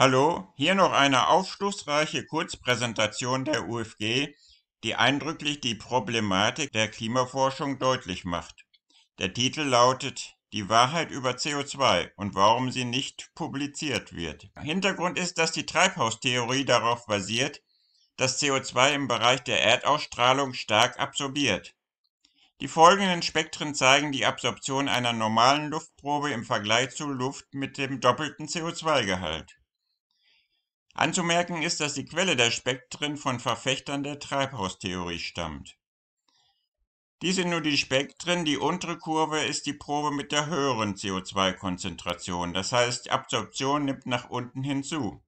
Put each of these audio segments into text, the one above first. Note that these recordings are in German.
Hallo, hier noch eine aufschlussreiche Kurzpräsentation der UFG, die eindrücklich die Problematik der Klimaforschung deutlich macht. Der Titel lautet Die Wahrheit über CO2 und warum sie nicht publiziert wird. Hintergrund ist, dass die Treibhaustheorie darauf basiert, dass CO2 im Bereich der Erdausstrahlung stark absorbiert. Die folgenden Spektren zeigen die Absorption einer normalen Luftprobe im Vergleich zu Luft mit dem doppelten CO2-Gehalt. Anzumerken ist, dass die Quelle der Spektren von Verfechtern der Treibhaustheorie stammt. Dies sind nur die Spektren, die untere Kurve ist die Probe mit der höheren CO2-Konzentration, das heißt die Absorption nimmt nach unten hinzu.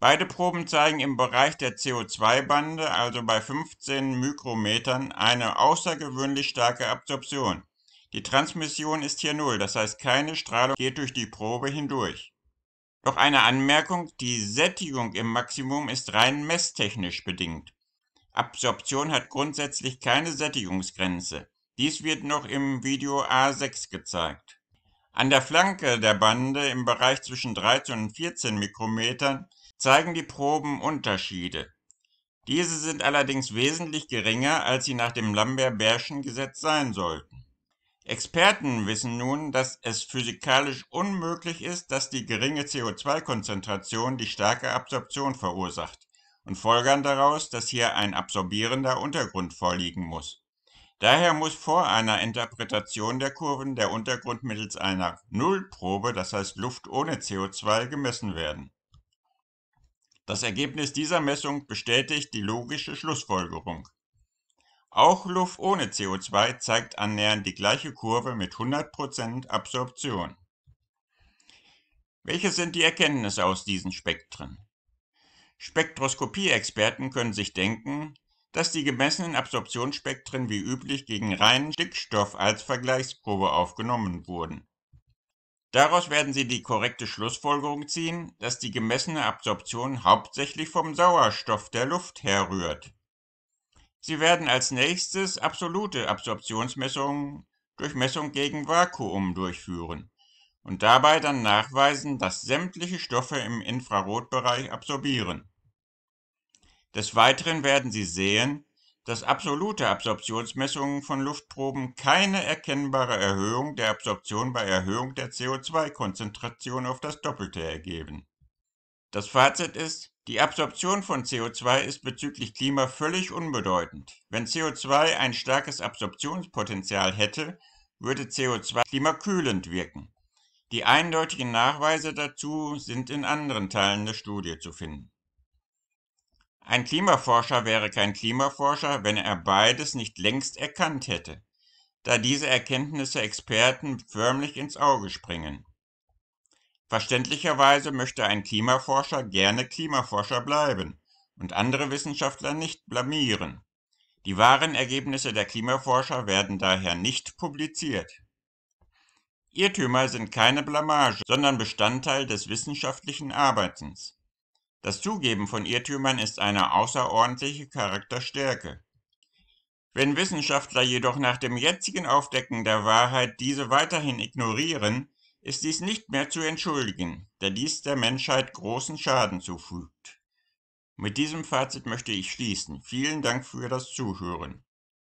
Beide Proben zeigen im Bereich der CO2-Bande, also bei 15 Mikrometern, eine außergewöhnlich starke Absorption. Die Transmission ist hier null, das heißt keine Strahlung geht durch die Probe hindurch. Doch eine Anmerkung, die Sättigung im Maximum ist rein messtechnisch bedingt. Absorption hat grundsätzlich keine Sättigungsgrenze. Dies wird noch im Video A6 gezeigt. An der Flanke der Bande im Bereich zwischen 13 und 14 Mikrometern zeigen die Proben Unterschiede. Diese sind allerdings wesentlich geringer, als sie nach dem lambert berschen Gesetz sein sollten. Experten wissen nun, dass es physikalisch unmöglich ist, dass die geringe CO2-Konzentration die starke Absorption verursacht und folgern daraus, dass hier ein absorbierender Untergrund vorliegen muss. Daher muss vor einer Interpretation der Kurven der Untergrund mittels einer Nullprobe, das heißt Luft ohne CO2, gemessen werden. Das Ergebnis dieser Messung bestätigt die logische Schlussfolgerung. Auch Luft ohne CO2 zeigt annähernd die gleiche Kurve mit 100% Absorption. Welche sind die Erkenntnisse aus diesen Spektren? Spektroskopie-Experten können sich denken, dass die gemessenen Absorptionsspektren wie üblich gegen reinen Stickstoff als Vergleichsprobe aufgenommen wurden. Daraus werden sie die korrekte Schlussfolgerung ziehen, dass die gemessene Absorption hauptsächlich vom Sauerstoff der Luft herrührt Sie werden als nächstes absolute Absorptionsmessungen durch Messung gegen Vakuum durchführen und dabei dann nachweisen, dass sämtliche Stoffe im Infrarotbereich absorbieren. Des Weiteren werden Sie sehen, dass absolute Absorptionsmessungen von Luftproben keine erkennbare Erhöhung der Absorption bei Erhöhung der CO2-Konzentration auf das Doppelte ergeben das Fazit ist, die Absorption von CO2 ist bezüglich Klima völlig unbedeutend. Wenn CO2 ein starkes Absorptionspotenzial hätte, würde CO2 klimakühlend wirken. Die eindeutigen Nachweise dazu sind in anderen Teilen der Studie zu finden. Ein Klimaforscher wäre kein Klimaforscher, wenn er beides nicht längst erkannt hätte, da diese Erkenntnisse Experten förmlich ins Auge springen. Verständlicherweise möchte ein Klimaforscher gerne Klimaforscher bleiben und andere Wissenschaftler nicht blamieren. Die wahren Ergebnisse der Klimaforscher werden daher nicht publiziert. Irrtümer sind keine Blamage, sondern Bestandteil des wissenschaftlichen Arbeitens. Das Zugeben von Irrtümern ist eine außerordentliche Charakterstärke. Wenn Wissenschaftler jedoch nach dem jetzigen Aufdecken der Wahrheit diese weiterhin ignorieren, ist dies nicht mehr zu entschuldigen, da dies der Menschheit großen Schaden zufügt. Mit diesem Fazit möchte ich schließen. Vielen Dank für das Zuhören.